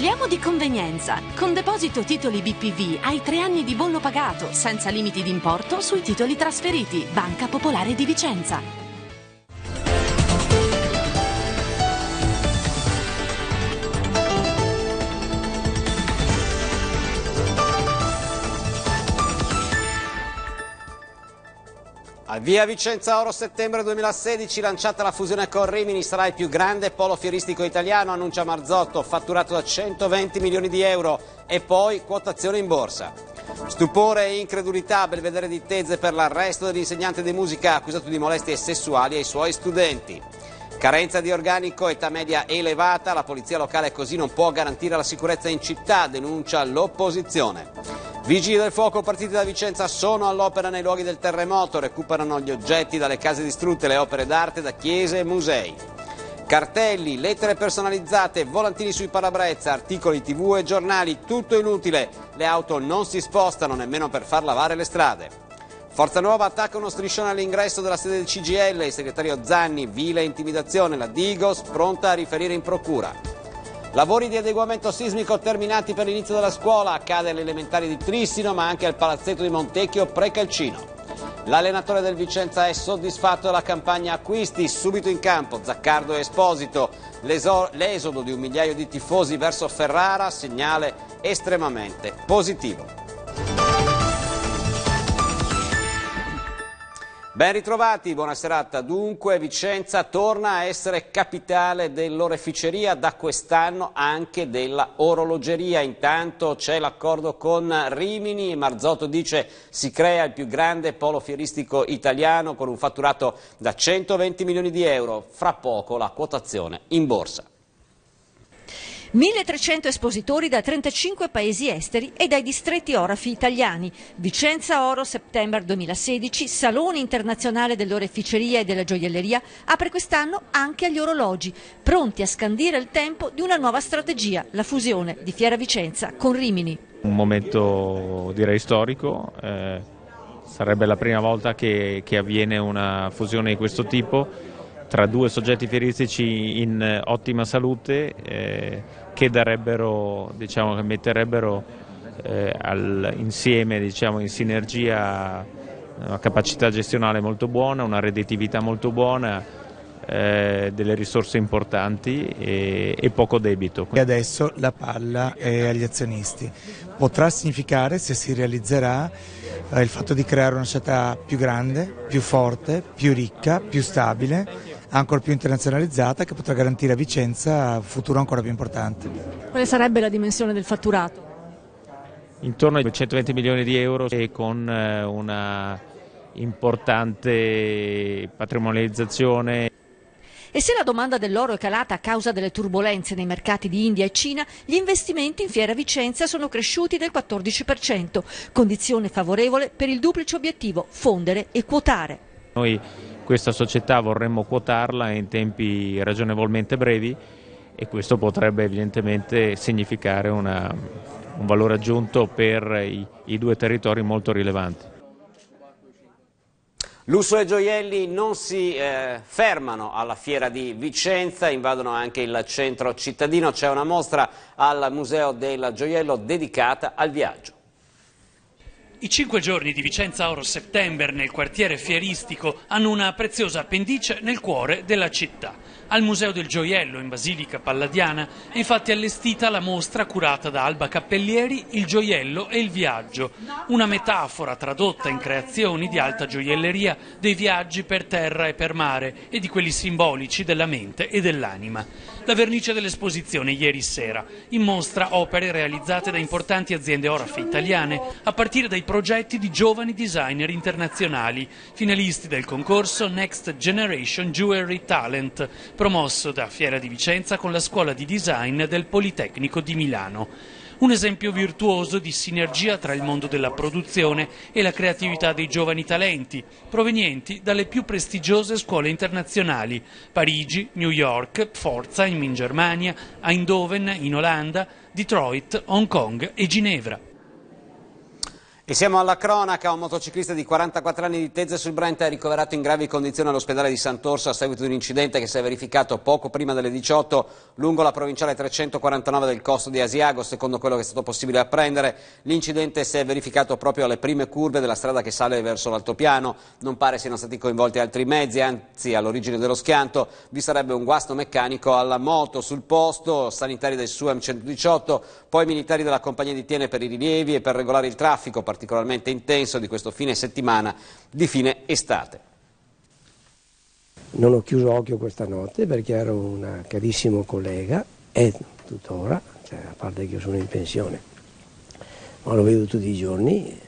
Parliamo di convenienza. Con deposito titoli BPV hai tre anni di bollo pagato, senza limiti d'importo sui titoli trasferiti. Banca Popolare di Vicenza. Via Vicenza Oro settembre 2016, lanciata la fusione con Rimini, sarà il più grande polo fieristico italiano, annuncia Marzotto, fatturato da 120 milioni di euro e poi quotazione in borsa. Stupore e incredulità, belvedere di Teze per l'arresto dell'insegnante di musica accusato di molestie sessuali ai suoi studenti. Carenza di organico, età media elevata, la polizia locale così non può garantire la sicurezza in città, denuncia l'opposizione. Vigili del fuoco partiti da Vicenza sono all'opera nei luoghi del terremoto, recuperano gli oggetti dalle case distrutte, le opere d'arte da chiese e musei. Cartelli, lettere personalizzate, volantini sui parabrezza, articoli tv e giornali, tutto inutile. Le auto non si spostano nemmeno per far lavare le strade. Forza Nuova attacca uno striscione all'ingresso della sede del CGL, il segretario Zanni, vile intimidazione, la Digos pronta a riferire in procura. Lavori di adeguamento sismico terminati per l'inizio della scuola, accade alle elementari di Trissino ma anche al palazzetto di Montecchio Precalcino. L'allenatore del Vicenza è soddisfatto della campagna acquisti, subito in campo Zaccardo è Esposito, l'esodo di un migliaio di tifosi verso Ferrara, segnale estremamente positivo. Ben ritrovati, buona serata. Dunque Vicenza torna a essere capitale dell'oreficeria, da quest'anno anche della orologeria. Intanto c'è l'accordo con Rimini, Marzotto dice si crea il più grande polo fieristico italiano con un fatturato da 120 milioni di euro. Fra poco la quotazione in borsa. 1300 espositori da 35 paesi esteri e dai distretti orafi italiani. Vicenza Oro settembre 2016, Salone Internazionale dell'Oreficeria e della Gioielleria, apre quest'anno anche agli orologi, pronti a scandire il tempo di una nuova strategia, la fusione di Fiera Vicenza con Rimini. Un momento direi storico. Eh, sarebbe la prima volta che, che avviene una fusione di questo tipo tra due soggetti fieristici in eh, ottima salute eh, che, darebbero, diciamo, metterebbero eh, al, insieme diciamo, in sinergia eh, una capacità gestionale molto buona, una redditività molto buona, eh, delle risorse importanti e, e, poco debito. E adesso la palla è agli azionisti. Potrà significare, se si realizzerà, eh, il fatto di creare una società più grande, più forte, più ricca, più stabile ancora più internazionalizzata che potrà garantire a Vicenza un futuro ancora più importante. Quale sarebbe la dimensione del fatturato? Intorno ai 220 milioni di euro e con eh, una importante patrimonializzazione. E se la domanda dell'oro è calata a causa delle turbulenze nei mercati di India e Cina, gli investimenti in Fiera Vicenza sono cresciuti del 14%, condizione favorevole per il duplice obiettivo fondere e quotare. Noi questa società vorremmo quotarla in tempi ragionevolmente brevi e questo potrebbe evidentemente significare una, un valore aggiunto per i, i due territori molto rilevanti. Lusso e gioielli non si eh, fermano alla fiera di Vicenza, invadono anche il centro cittadino, c'è una mostra al Museo del Gioiello dedicata al viaggio. I cinque giorni di Vicenza Oro Settember nel quartiere fieristico hanno una preziosa appendice nel cuore della città. Al Museo del Gioiello in Basilica Palladiana è infatti allestita la mostra curata da Alba Cappellieri Il gioiello e il viaggio, una metafora tradotta in creazioni di alta gioielleria dei viaggi per terra e per mare e di quelli simbolici della mente e dell'anima. La vernice dell'esposizione ieri sera in mostra opere realizzate da importanti aziende orafe italiane a partire dai progetti di giovani designer internazionali, finalisti del concorso Next Generation Jewelry Talent promosso da Fiera di Vicenza con la Scuola di Design del Politecnico di Milano. Un esempio virtuoso di sinergia tra il mondo della produzione e la creatività dei giovani talenti, provenienti dalle più prestigiose scuole internazionali, Parigi, New York, Forza in Germania, Eindhoven in Olanda, Detroit, Hong Kong e Ginevra. E siamo alla cronaca, un motociclista di 44 anni di Tezze sul Brenta è ricoverato in gravi condizioni all'ospedale di Sant'Orso a seguito di un incidente che si è verificato poco prima delle 18 lungo la provinciale 349 del costo di Asiago, secondo quello che è stato possibile apprendere. L'incidente si è verificato proprio alle prime curve della strada che sale verso l'altopiano, non pare siano stati coinvolti altri mezzi, anzi all'origine dello schianto vi sarebbe un guasto meccanico alla moto sul posto, sanitari del SUAM 118, poi militari della compagnia di Tiene per i rilievi e per regolare il traffico, particolarmente intenso di questo fine settimana di fine estate. Non ho chiuso occhio questa notte perché ero un carissimo collega e tuttora, cioè, a parte che io sono in pensione, ma lo vedo tutti i giorni, eh,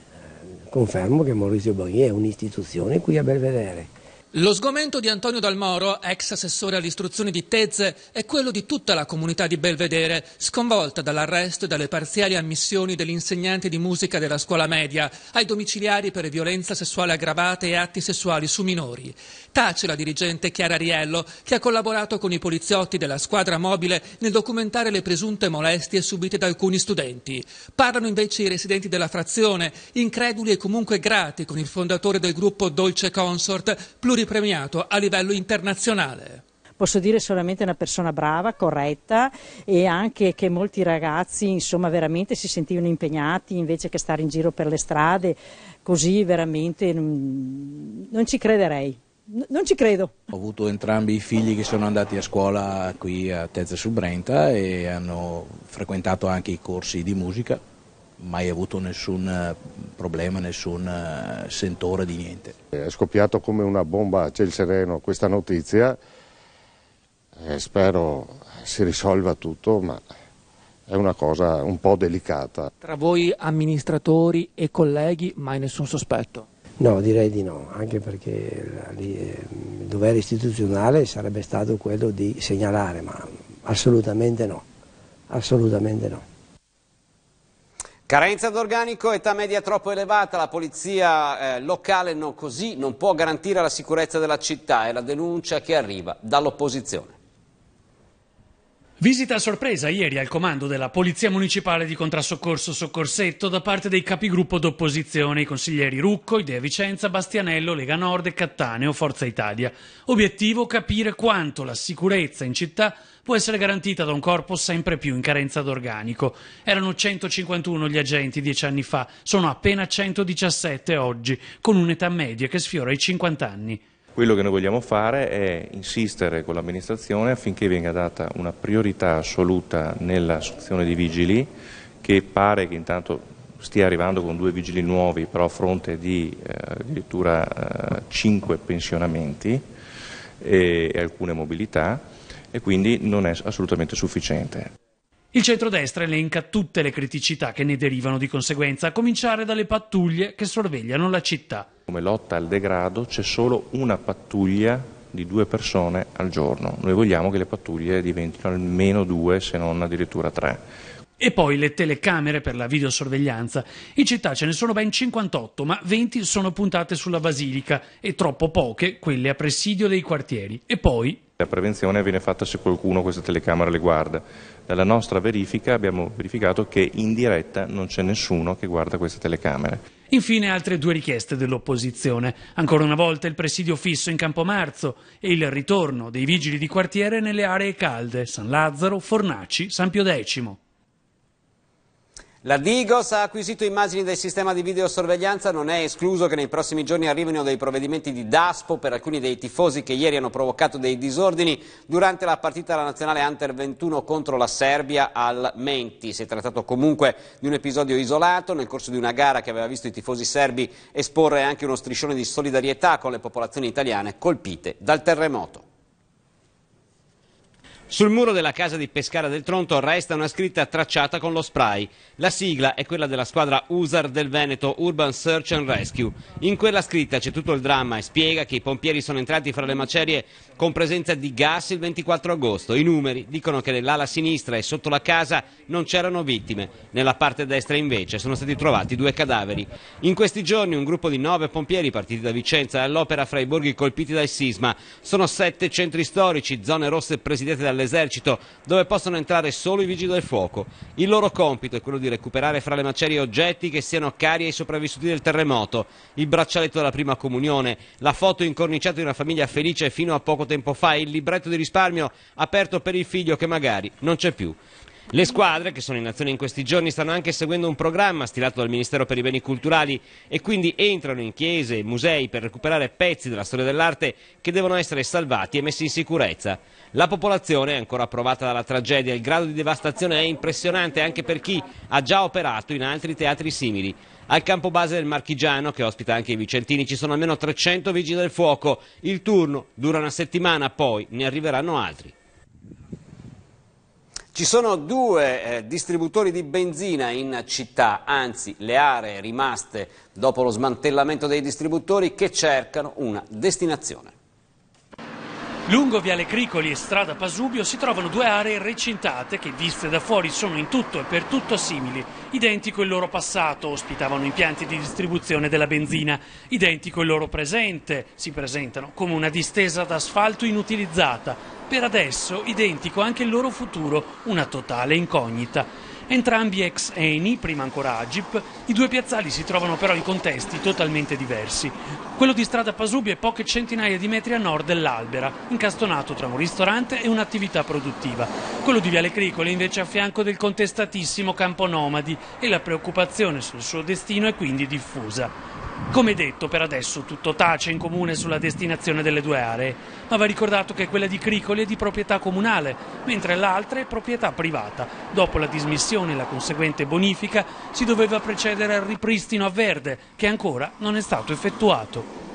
confermo che Maurizio Baghi è un'istituzione qui a belvedere lo sgomento di Antonio Dalmoro, ex assessore all'istruzione di Tezze, è quello di tutta la comunità di Belvedere, sconvolta dall'arresto e dalle parziali ammissioni dell'insegnante di musica della scuola media ai domiciliari per violenza sessuale aggravata e atti sessuali su minori. Tace la dirigente Chiara Riello, che ha collaborato con i poliziotti della squadra mobile nel documentare le presunte molestie subite da alcuni studenti. Parlano invece i residenti della frazione, increduli e comunque grati con il fondatore del gruppo Dolce Consort, pluripremiato a livello internazionale posso dire solamente una persona brava, corretta e anche che molti ragazzi insomma veramente si sentivano impegnati invece che stare in giro per le strade, così veramente non ci crederei non ci credo. Ho avuto entrambi i figli che sono andati a scuola qui a Tezza su Brenta e hanno frequentato anche i corsi di musica, mai avuto nessun eh, problema, nessun eh, sentore di niente. È scoppiato come una bomba a ciel sereno questa notizia e eh, spero si risolva tutto, ma è una cosa un po' delicata. Tra voi amministratori e colleghi mai nessun sospetto? No, direi di no, anche perché ehm, il dovere istituzionale sarebbe stato quello di segnalare, ma assolutamente no, assolutamente no. Carenza d'organico, età media troppo elevata, la polizia eh, locale non così non può garantire la sicurezza della città, è la denuncia che arriva dall'opposizione. Visita a sorpresa ieri al comando della Polizia Municipale di Contrassoccorso Soccorsetto da parte dei capigruppo d'opposizione, i consiglieri Rucco, Idea Vicenza, Bastianello, Lega Nord e Cattaneo, Forza Italia. Obiettivo capire quanto la sicurezza in città può essere garantita da un corpo sempre più in carenza d'organico. Erano 151 gli agenti dieci anni fa, sono appena 117 oggi, con un'età media che sfiora i 50 anni. Quello che noi vogliamo fare è insistere con l'amministrazione affinché venga data una priorità assoluta nell'assunzione di vigili che pare che intanto stia arrivando con due vigili nuovi però a fronte di eh, addirittura eh, cinque pensionamenti e, e alcune mobilità e quindi non è assolutamente sufficiente. Il centrodestra elenca tutte le criticità che ne derivano di conseguenza, a cominciare dalle pattuglie che sorvegliano la città come lotta al degrado c'è solo una pattuglia di due persone al giorno. Noi vogliamo che le pattuglie diventino almeno due, se non addirittura tre. E poi le telecamere per la videosorveglianza. In città ce ne sono ben 58, ma 20 sono puntate sulla basilica e troppo poche quelle a presidio dei quartieri. E poi la prevenzione viene fatta se qualcuno queste telecamere le guarda. Dalla nostra verifica abbiamo verificato che in diretta non c'è nessuno che guarda queste telecamere. Infine altre due richieste dell'opposizione. Ancora una volta il presidio fisso in Campo Marzo e il ritorno dei vigili di quartiere nelle aree calde San Lazzaro, Fornaci, San Pio X. La Digos ha acquisito immagini del sistema di videosorveglianza, non è escluso che nei prossimi giorni arrivino dei provvedimenti di DASPO per alcuni dei tifosi che ieri hanno provocato dei disordini durante la partita della nazionale Hunter 21 contro la Serbia al Menti. Si è trattato comunque di un episodio isolato nel corso di una gara che aveva visto i tifosi serbi esporre anche uno striscione di solidarietà con le popolazioni italiane colpite dal terremoto. Sul muro della casa di Pescara del Tronto resta una scritta tracciata con lo spray. La sigla è quella della squadra USAR del Veneto, Urban Search and Rescue. In quella scritta c'è tutto il dramma e spiega che i pompieri sono entrati fra le macerie con presenza di gas il 24 agosto. I numeri dicono che nell'ala sinistra e sotto la casa non c'erano vittime. Nella parte destra invece sono stati trovati due cadaveri. In questi giorni un gruppo di nove pompieri partiti da Vicenza all'opera fra i borghi colpiti dal sisma. Sono sette centri storici, zone rosse presidiate dalle dell'esercito, dove possono entrare solo i vigili del fuoco. Il loro compito è quello di recuperare fra le macerie oggetti che siano cari ai sopravvissuti del terremoto, il braccialetto della prima comunione, la foto incorniciata di una famiglia felice fino a poco tempo fa e il libretto di risparmio aperto per il figlio che magari non c'è più. Le squadre che sono in azione in questi giorni stanno anche seguendo un programma stilato dal Ministero per i Beni Culturali e quindi entrano in chiese e musei per recuperare pezzi della storia dell'arte che devono essere salvati e messi in sicurezza. La popolazione è ancora provata dalla tragedia, il grado di devastazione è impressionante anche per chi ha già operato in altri teatri simili. Al campo base del Marchigiano, che ospita anche i Vicentini, ci sono almeno 300 vigili del fuoco. Il turno dura una settimana, poi ne arriveranno altri. Ci sono due eh, distributori di benzina in città, anzi le aree rimaste dopo lo smantellamento dei distributori che cercano una destinazione. Lungo Viale Cricoli e Strada Pasubio si trovano due aree recintate che viste da fuori sono in tutto e per tutto simili. Identico il loro passato, ospitavano impianti di distribuzione della benzina. Identico il loro presente, si presentano come una distesa d'asfalto inutilizzata. Per adesso identico anche il loro futuro, una totale incognita entrambi ex Eni, prima ancora Agip, i due piazzali si trovano però in contesti totalmente diversi. Quello di strada Pasubio è poche centinaia di metri a nord dell'Albera, incastonato tra un ristorante e un'attività produttiva. Quello di Viale Cricoli invece a fianco del contestatissimo campo nomadi e la preoccupazione sul suo destino è quindi diffusa. Come detto, per adesso tutto tace in comune sulla destinazione delle due aree, ma va ricordato che quella di Cricoli è di proprietà comunale, mentre l'altra è proprietà privata. Dopo la dismissione e la conseguente bonifica si doveva precedere al ripristino a verde, che ancora non è stato effettuato.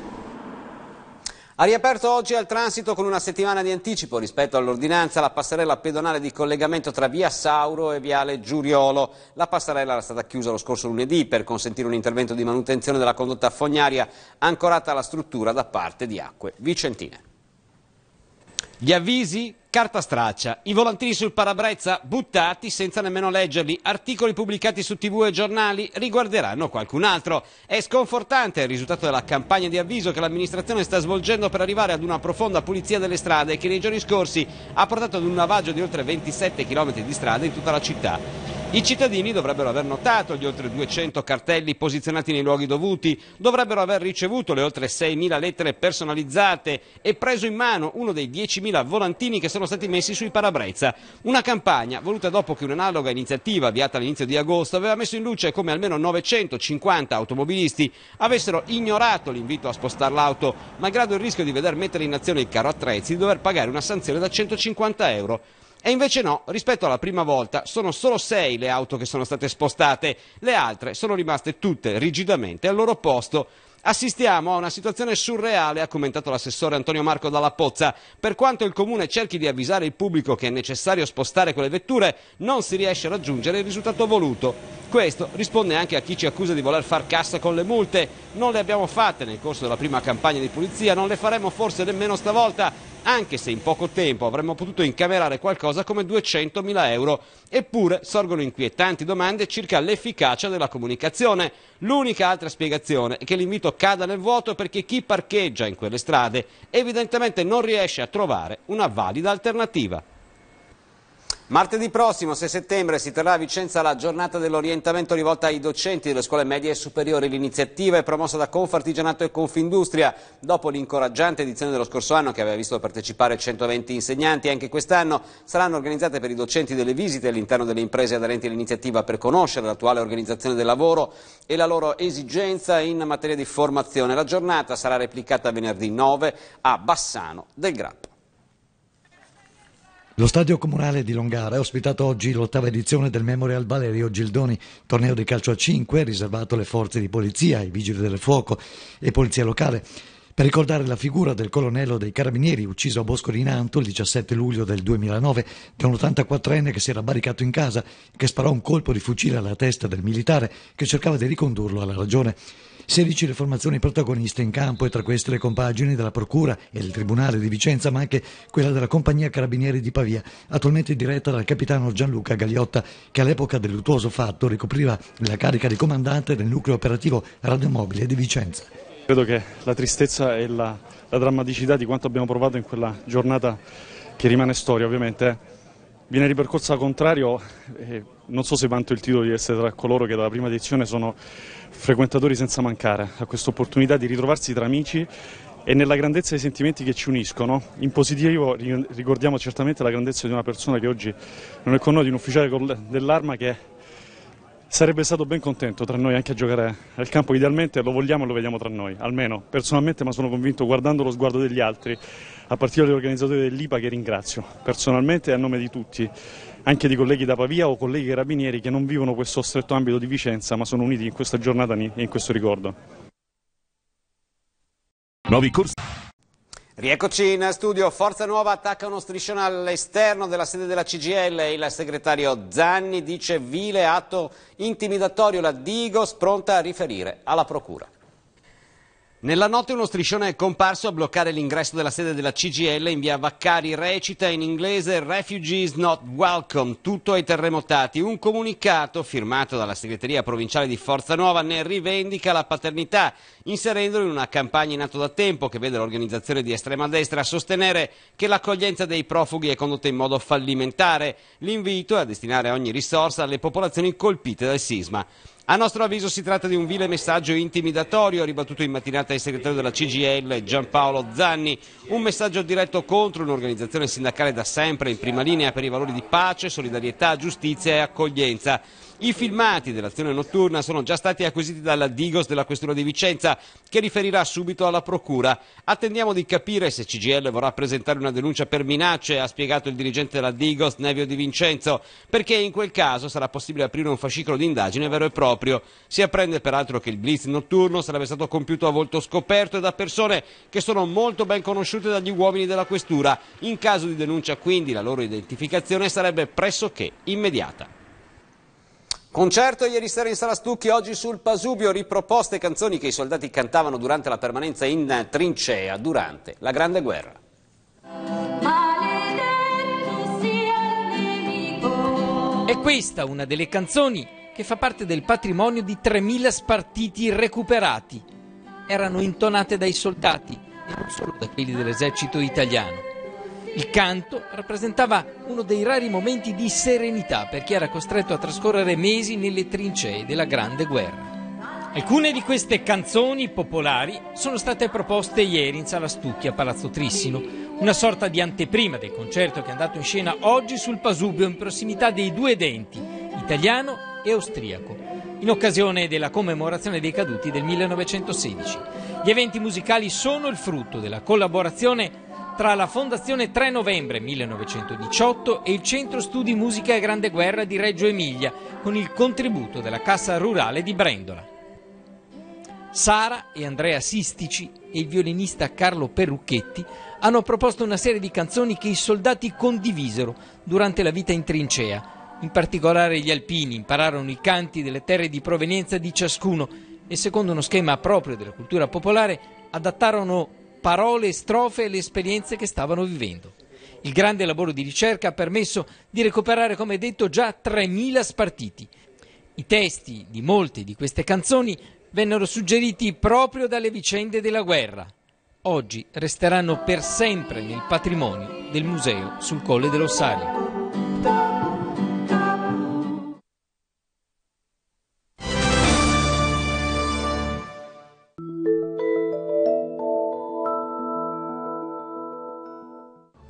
Ha riaperto oggi al transito con una settimana di anticipo rispetto all'ordinanza la passerella pedonale di collegamento tra via Sauro e viale Giuriolo. La passerella era stata chiusa lo scorso lunedì per consentire un intervento di manutenzione della condotta fognaria ancorata alla struttura da parte di acque vicentine. Gli avvisi, carta straccia, i volantini sul parabrezza buttati senza nemmeno leggerli, articoli pubblicati su tv e giornali riguarderanno qualcun altro. È sconfortante il risultato della campagna di avviso che l'amministrazione sta svolgendo per arrivare ad una profonda pulizia delle strade che nei giorni scorsi ha portato ad un lavaggio di oltre 27 km di strada in tutta la città. I cittadini dovrebbero aver notato gli oltre 200 cartelli posizionati nei luoghi dovuti, dovrebbero aver ricevuto le oltre 6.000 lettere personalizzate e preso in mano uno dei 10.000 volantini che sono stati messi sui parabrezza. Una campagna voluta dopo che un'analoga iniziativa avviata all'inizio di agosto aveva messo in luce come almeno 950 automobilisti avessero ignorato l'invito a spostare l'auto, malgrado il rischio di veder mettere in azione il caro attrezzi di dover pagare una sanzione da 150 euro. E invece no, rispetto alla prima volta sono solo sei le auto che sono state spostate, le altre sono rimaste tutte rigidamente al loro posto. Assistiamo a una situazione surreale, ha commentato l'assessore Antonio Marco Dalla Pozza. Per quanto il Comune cerchi di avvisare il pubblico che è necessario spostare quelle vetture, non si riesce a raggiungere il risultato voluto. Questo risponde anche a chi ci accusa di voler far cassa con le multe. Non le abbiamo fatte nel corso della prima campagna di pulizia, non le faremo forse nemmeno stavolta anche se in poco tempo avremmo potuto incamerare qualcosa come 200.000 euro. Eppure sorgono inquietanti domande circa l'efficacia della comunicazione. L'unica altra spiegazione è che l'invito cada nel vuoto perché chi parcheggia in quelle strade evidentemente non riesce a trovare una valida alternativa. Martedì prossimo, 6 settembre, si terrà a Vicenza la giornata dell'orientamento rivolta ai docenti delle scuole medie e superiori. L'iniziativa è promossa da Confartigianato e Confindustria. Dopo l'incoraggiante edizione dello scorso anno, che aveva visto partecipare 120 insegnanti, anche quest'anno saranno organizzate per i docenti delle visite all'interno delle imprese aderenti all'iniziativa per conoscere l'attuale organizzazione del lavoro e la loro esigenza in materia di formazione. La giornata sarà replicata venerdì 9 a Bassano del Grappa. Lo stadio comunale di Longara ha ospitato oggi l'ottava edizione del Memorial Valerio Gildoni, torneo di calcio a 5 riservato alle forze di polizia, ai vigili del fuoco e polizia locale. Per ricordare la figura del colonnello dei carabinieri ucciso a Bosco di Nanto il 17 luglio del 2009 da un 84enne che si era barricato in casa e che sparò un colpo di fucile alla testa del militare che cercava di ricondurlo alla ragione. 16 le formazioni protagoniste in campo e tra queste le compagini della Procura e del Tribunale di Vicenza, ma anche quella della Compagnia Carabinieri di Pavia, attualmente diretta dal capitano Gianluca Gagliotta, che all'epoca del luttuoso fatto ricopriva la carica di comandante del nucleo operativo radiomobile di Vicenza. Credo che la tristezza e la, la drammaticità di quanto abbiamo provato in quella giornata, che rimane storia ovviamente, eh, viene ripercorsa al contrario, eh, non so se vanto il titolo di essere tra coloro che dalla prima edizione sono frequentatori senza mancare a questa opportunità di ritrovarsi tra amici e nella grandezza dei sentimenti che ci uniscono. In positivo ricordiamo certamente la grandezza di una persona che oggi non è con noi, di un ufficiale dell'arma che sarebbe stato ben contento tra noi anche a giocare al campo, idealmente lo vogliamo e lo vediamo tra noi, almeno personalmente, ma sono convinto guardando lo sguardo degli altri, a partire dagli organizzatori dell'IPA che ringrazio personalmente e a nome di tutti anche di colleghi da Pavia o colleghi carabinieri che non vivono questo stretto ambito di Vicenza ma sono uniti in questa giornata e in questo ricordo. Nuovi corsi. Rieccoci in studio, Forza Nuova attacca uno striscione all'esterno della sede della CGL, il segretario Zanni dice vile atto intimidatorio, la Digos pronta a riferire alla procura. Nella notte uno striscione è comparso a bloccare l'ingresso della sede della CGL in via Vaccari. Recita in inglese Refugees not welcome, tutto ai terremotati. Un comunicato firmato dalla segreteria provinciale di Forza Nuova ne rivendica la paternità, inserendolo in una campagna in atto da tempo che vede l'organizzazione di estrema destra sostenere che l'accoglienza dei profughi è condotta in modo fallimentare. L'invito è a destinare ogni risorsa alle popolazioni colpite dal sisma. A nostro avviso si tratta di un vile messaggio intimidatorio, ribattuto in mattinata il segretario della CGL Giampaolo Zanni, un messaggio diretto contro un'organizzazione sindacale da sempre in prima linea per i valori di pace, solidarietà, giustizia e accoglienza. I filmati dell'azione notturna sono già stati acquisiti dalla Digos della Questura di Vicenza, che riferirà subito alla Procura. Attendiamo di capire se CGL vorrà presentare una denuncia per minacce, ha spiegato il dirigente della Digos, Nevio Di Vincenzo, perché in quel caso sarà possibile aprire un fascicolo di indagine vero e proprio. Si apprende peraltro che il blitz notturno sarebbe stato compiuto a volto scoperto e da persone che sono molto ben conosciute dagli uomini della Questura. In caso di denuncia, quindi, la loro identificazione sarebbe pressoché immediata. Concerto ieri sera in Sala Stucchi, oggi sul Pasubio, riproposte canzoni che i soldati cantavano durante la permanenza in trincea, durante la Grande Guerra. È questa una delle canzoni che fa parte del patrimonio di 3.000 spartiti recuperati. Erano intonate dai soldati e non solo da quelli dell'esercito italiano. Il canto rappresentava uno dei rari momenti di serenità per chi era costretto a trascorrere mesi nelle trincee della Grande Guerra. Alcune di queste canzoni popolari sono state proposte ieri in Sala Stucchi a Palazzo Trissino, una sorta di anteprima del concerto che è andato in scena oggi sul Pasubio in prossimità dei due denti, italiano e austriaco, in occasione della commemorazione dei caduti del 1916. Gli eventi musicali sono il frutto della collaborazione tra la Fondazione 3 Novembre 1918 e il Centro Studi Musica e Grande Guerra di Reggio Emilia, con il contributo della Cassa Rurale di Brendola. Sara e Andrea Sistici e il violinista Carlo Perrucchetti hanno proposto una serie di canzoni che i soldati condivisero durante la vita in trincea. In particolare gli alpini impararono i canti delle terre di provenienza di ciascuno e secondo uno schema proprio della cultura popolare adattarono parole, strofe e le esperienze che stavano vivendo. Il grande lavoro di ricerca ha permesso di recuperare, come detto, già 3.000 spartiti. I testi di molte di queste canzoni vennero suggeriti proprio dalle vicende della guerra. Oggi resteranno per sempre nel patrimonio del museo sul Colle dell'Ossario.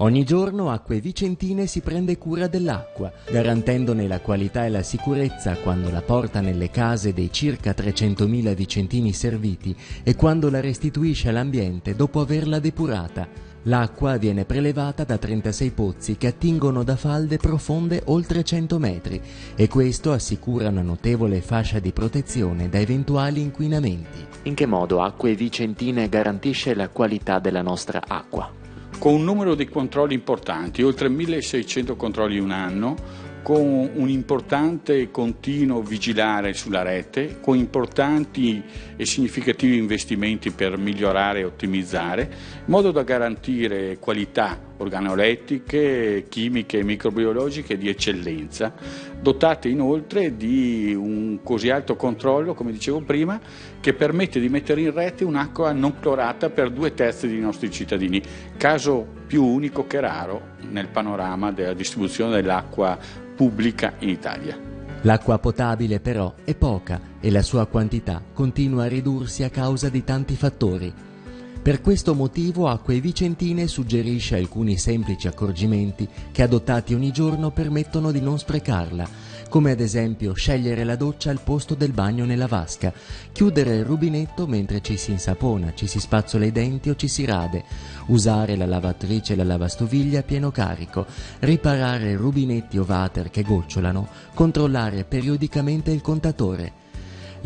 Ogni giorno Acque Vicentine si prende cura dell'acqua, garantendone la qualità e la sicurezza quando la porta nelle case dei circa 300.000 vicentini serviti e quando la restituisce all'ambiente dopo averla depurata. L'acqua viene prelevata da 36 pozzi che attingono da falde profonde oltre 100 metri e questo assicura una notevole fascia di protezione da eventuali inquinamenti. In che modo Acque Vicentine garantisce la qualità della nostra acqua? con un numero di controlli importanti, oltre 1600 controlli in un anno, con un importante e continuo vigilare sulla rete, con importanti e significativi investimenti per migliorare e ottimizzare, in modo da garantire qualità organolettiche, chimiche e microbiologiche di eccellenza, dotate inoltre di un così alto controllo, come dicevo prima, che permette di mettere in rete un'acqua non clorata per due terzi dei nostri cittadini, caso più unico che raro nel panorama della distribuzione dell'acqua pubblica in Italia. L'acqua potabile però è poca e la sua quantità continua a ridursi a causa di tanti fattori per questo motivo Acque Vicentine suggerisce alcuni semplici accorgimenti che adottati ogni giorno permettono di non sprecarla, come ad esempio scegliere la doccia al posto del bagno nella vasca, chiudere il rubinetto mentre ci si insapona, ci si spazzola i denti o ci si rade, usare la lavatrice e la lavastoviglie a pieno carico, riparare rubinetti o water che gocciolano, controllare periodicamente il contatore,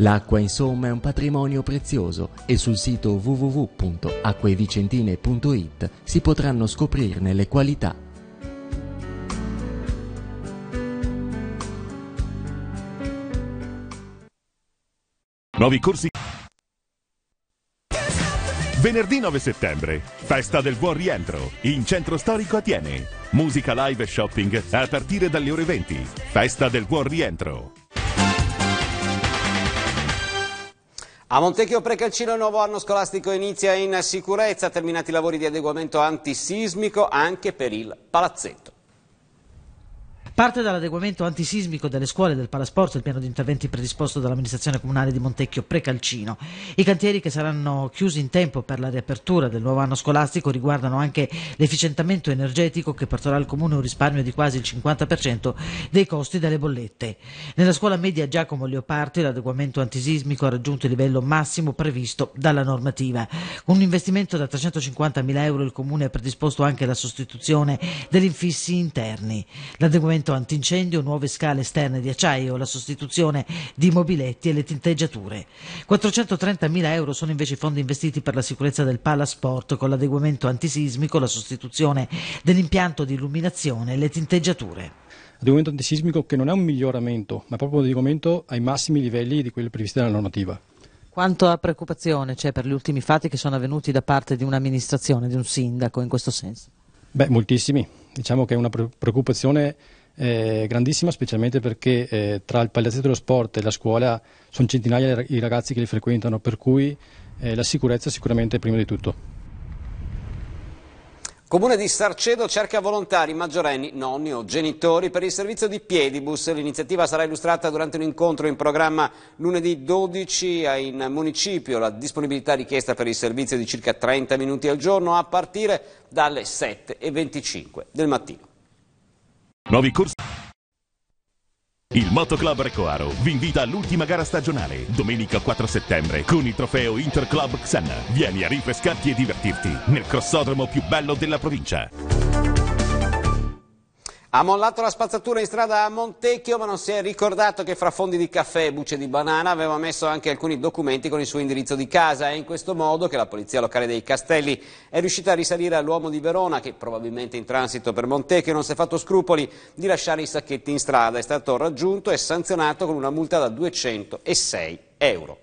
L'acqua insomma è un patrimonio prezioso e sul sito www.acquevicentine.it si potranno scoprirne le qualità. Nuovi corsi Venerdì 9 settembre, festa del buon rientro, in centro storico Atiene. Musica live e shopping a partire dalle ore 20. Festa del buon rientro. A Montecchio Precalcino il nuovo anno scolastico inizia in sicurezza, terminati i lavori di adeguamento antisismico anche per il palazzetto. Parte dall'adeguamento antisismico delle scuole del parasporto il piano di interventi predisposto dall'amministrazione comunale di Montecchio Precalcino. I cantieri che saranno chiusi in tempo per la riapertura del nuovo anno scolastico riguardano anche l'efficientamento energetico che porterà al comune un risparmio di quasi il 50% dei costi delle bollette. Nella scuola media Giacomo Leopardi l'adeguamento antisismico ha raggiunto il livello massimo previsto dalla normativa. Con un investimento da 350.000 euro il comune ha predisposto anche la sostituzione degli infissi interni. L'adeguamento pacchetto antincendio, nuove scale esterne di acciaio, la sostituzione di mobiletti e le tinteggiature. 430.000 euro sono invece i fondi investiti per la sicurezza del palasport con l'adeguamento antisismico, la sostituzione dell'impianto di illuminazione e le tinteggiature. Adeguamento antisismico che non è un miglioramento, ma proprio un adeguamento ai massimi livelli di quelli previsti dalla normativa. Quanto a preoccupazione c'è per gli ultimi fatti che sono avvenuti da parte di un'amministrazione, di un sindaco in questo senso? Beh, moltissimi. Diciamo che è una preoccupazione eh, grandissima specialmente perché eh, tra il palazzetto dello sport e la scuola sono centinaia i ragazzi che li frequentano, per cui eh, la sicurezza sicuramente è prima di tutto. Comune di Sarcedo cerca volontari, maggiorenni, nonni o genitori per il servizio di Piedibus. L'iniziativa sarà illustrata durante un incontro in programma lunedì 12 in municipio. La disponibilità richiesta per il servizio è di circa 30 minuti al giorno a partire dalle 7.25 del mattino. Nuovi corsi. Il Motoclub Recoaro vi invita all'ultima gara stagionale, domenica 4 settembre, con il trofeo Interclub Xen. Vieni a rinfrescarti e divertirti nel crossodromo più bello della provincia. Ha mollato la spazzatura in strada a Montecchio ma non si è ricordato che fra fondi di caffè e bucce di banana aveva messo anche alcuni documenti con il suo indirizzo di casa. È in questo modo che la polizia locale dei Castelli è riuscita a risalire all'uomo di Verona che probabilmente in transito per Montecchio non si è fatto scrupoli di lasciare i sacchetti in strada. È stato raggiunto e sanzionato con una multa da 206 euro.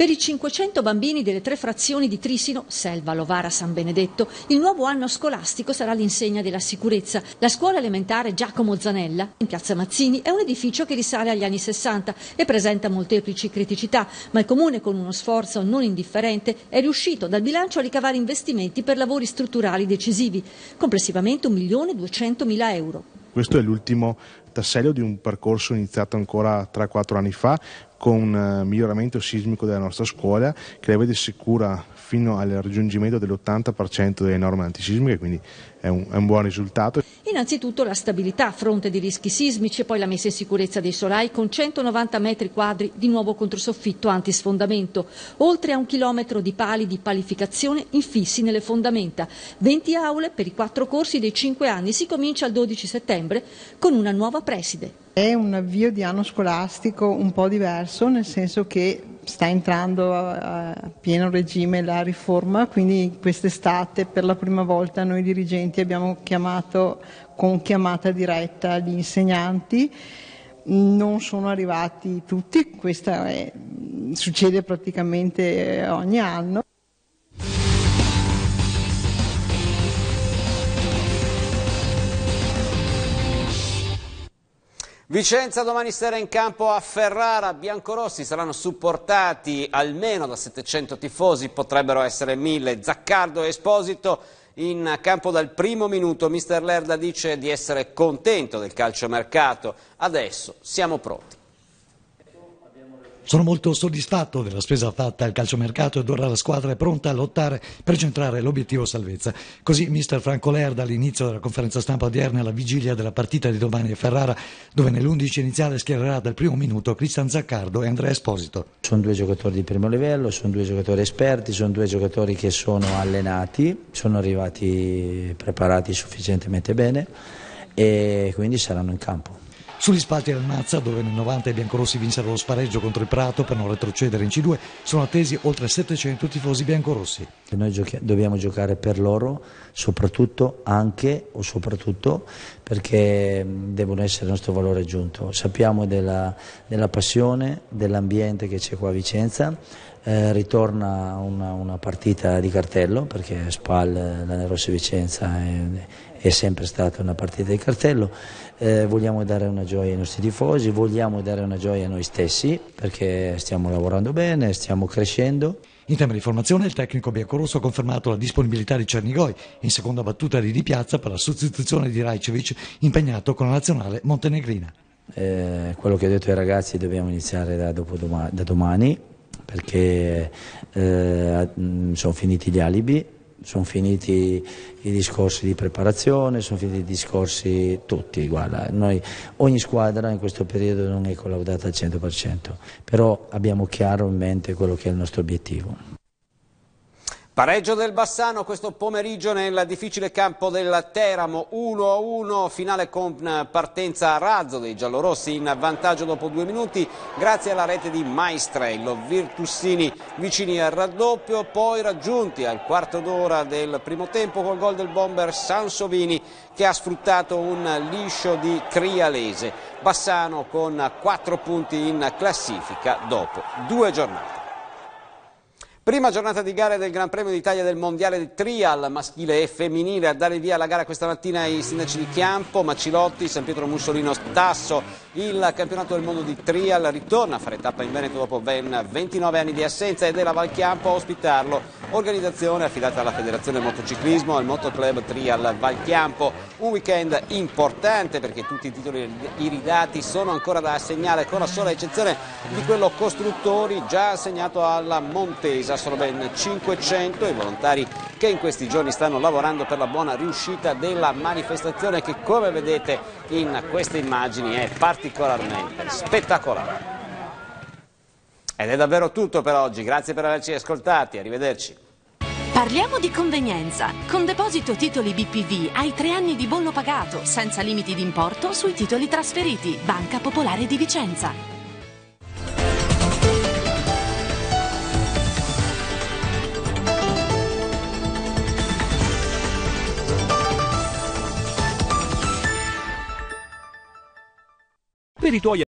Per i 500 bambini delle tre frazioni di Trisino, Selva, Lovara, San Benedetto, il nuovo anno scolastico sarà l'insegna della sicurezza. La scuola elementare Giacomo Zanella, in piazza Mazzini, è un edificio che risale agli anni 60 e presenta molteplici criticità, ma il comune con uno sforzo non indifferente è riuscito dal bilancio a ricavare investimenti per lavori strutturali decisivi, complessivamente 1.200.000 euro. Questo è l'ultimo tassello di un percorso iniziato ancora 3-4 anni fa con un eh, miglioramento sismico della nostra scuola che la vede sicura fino al raggiungimento dell'80% delle norme antisismiche, quindi è un, è un buon risultato. Innanzitutto la stabilità a fronte di rischi sismici e poi la messa in sicurezza dei solai con 190 metri quadri di nuovo controsoffitto antisfondamento, oltre a un chilometro di pali di palificazione infissi nelle fondamenta, 20 aule per i quattro corsi dei 5 anni, si comincia il 12 settembre con una nuova preside. È un avvio di anno scolastico un po' diverso, nel senso che sta entrando a, pieno regime la riforma, quindi quest'estate per la prima volta noi dirigenti abbiamo chiamato con chiamata diretta gli insegnanti non sono arrivati tutti, questo succede praticamente eh, ogni anno. Vicenza domani sera in campo a Ferrara, biancorossi saranno supportati almeno da 700 tifosi, potrebbero essere 1000. Zaccardo Esposito in campo dal primo minuto, mister Lerda dice di essere contento del calciomercato, adesso siamo pronti. Sono molto soddisfatto della spesa fatta al calciomercato ed ora la squadra è pronta a lottare per centrare l'obiettivo salvezza. Così mister Franco Lerda all'inizio della conferenza stampa odierna alla vigilia della partita di domani a Ferrara, dove nell'11 iniziale schiererà dal primo minuto Cristian Zaccardo e Andrea Esposito. Sono due giocatori di primo livello, sono due giocatori esperti, sono due giocatori che sono allenati, sono arrivati preparati sufficientemente bene e quindi saranno in campo. Sugli spalti del Mazza, dove nel 90 i biancorossi vinsero lo spareggio contro il Prato per non retrocedere in C2, sono attesi oltre 700 tifosi biancorossi. Noi giochi- dobbiamo giocare per loro, soprattutto anche o soprattutto perché mm, devono essere il nostro valore aggiunto. Sappiamo della, della passione, dell'ambiente che c'è qua a Vicenza. Eh, ritorna una, una, partita di cartello perché Spal, eh, la Nerossi Vicenza è, eh, è sempre stata una partita di cartello, eh, vogliamo dare una gioia ai nostri tifosi, vogliamo dare una gioia a noi stessi perché stiamo lavorando bene, stiamo crescendo. In tema di formazione il tecnico biancorosso ha confermato la disponibilità di Cernigoi in seconda battuta di Di Piazza per la sostituzione di Rajcevic impegnato con la nazionale montenegrina. Eh, quello che ho detto ai ragazzi dobbiamo iniziare da, doma- da domani perché eh, mm, sono finiti gli alibi sono finiti i discorsi di preparazione, sono finiti i discorsi tutti, guarda, noi, ogni squadra in questo periodo non è collaudata al 100%, però abbiamo chiaro in mente quello che è il nostro obiettivo. Pareggio del Bassano questo pomeriggio nel difficile campo del Teramo 1-1, finale con eh, partenza a razzo dei giallorossi in vantaggio dopo due minuti grazie alla rete di Maestrello, Virtussini vicini al raddoppio, poi raggiunti al quarto d'ora del primo tempo col gol del bomber Sansovini che ha sfruttato un liscio di Crialese, Bassano con quattro punti in classifica dopo due giornate. Prima giornata di gare del Gran Premio d'Italia del Mondiale di Trial maschile e femminile a dare via la gara questa mattina i sindaci di Chiampo, Macilotti, San Pietro Mussolino, Tasso. Il campionato del mondo di Trial ritorna a fare tappa in Veneto dopo ben 29 anni di assenza ed è la Valchiampo a ospitarlo. Organizzazione affidata alla Federazione Motociclismo al Motoclub Trial Valchiampo. Un weekend importante perché tutti i titoli iridati sono ancora da assegnare con la sola eccezione di quello costruttori già assegnato alla Montesa sono ben 500 i volontari che in questi giorni stanno lavorando per la buona riuscita della manifestazione che come vedete in queste immagini è particolarmente spettacolare. Ed è davvero tutto per oggi, grazie per averci ascoltati, arrivederci. Parliamo di convenienza. Con deposito titoli BPV hai tre anni di bollo pagato, senza limiti d'importo sui titoli trasferiti. Banca Popolare di Vicenza. numeri tuoi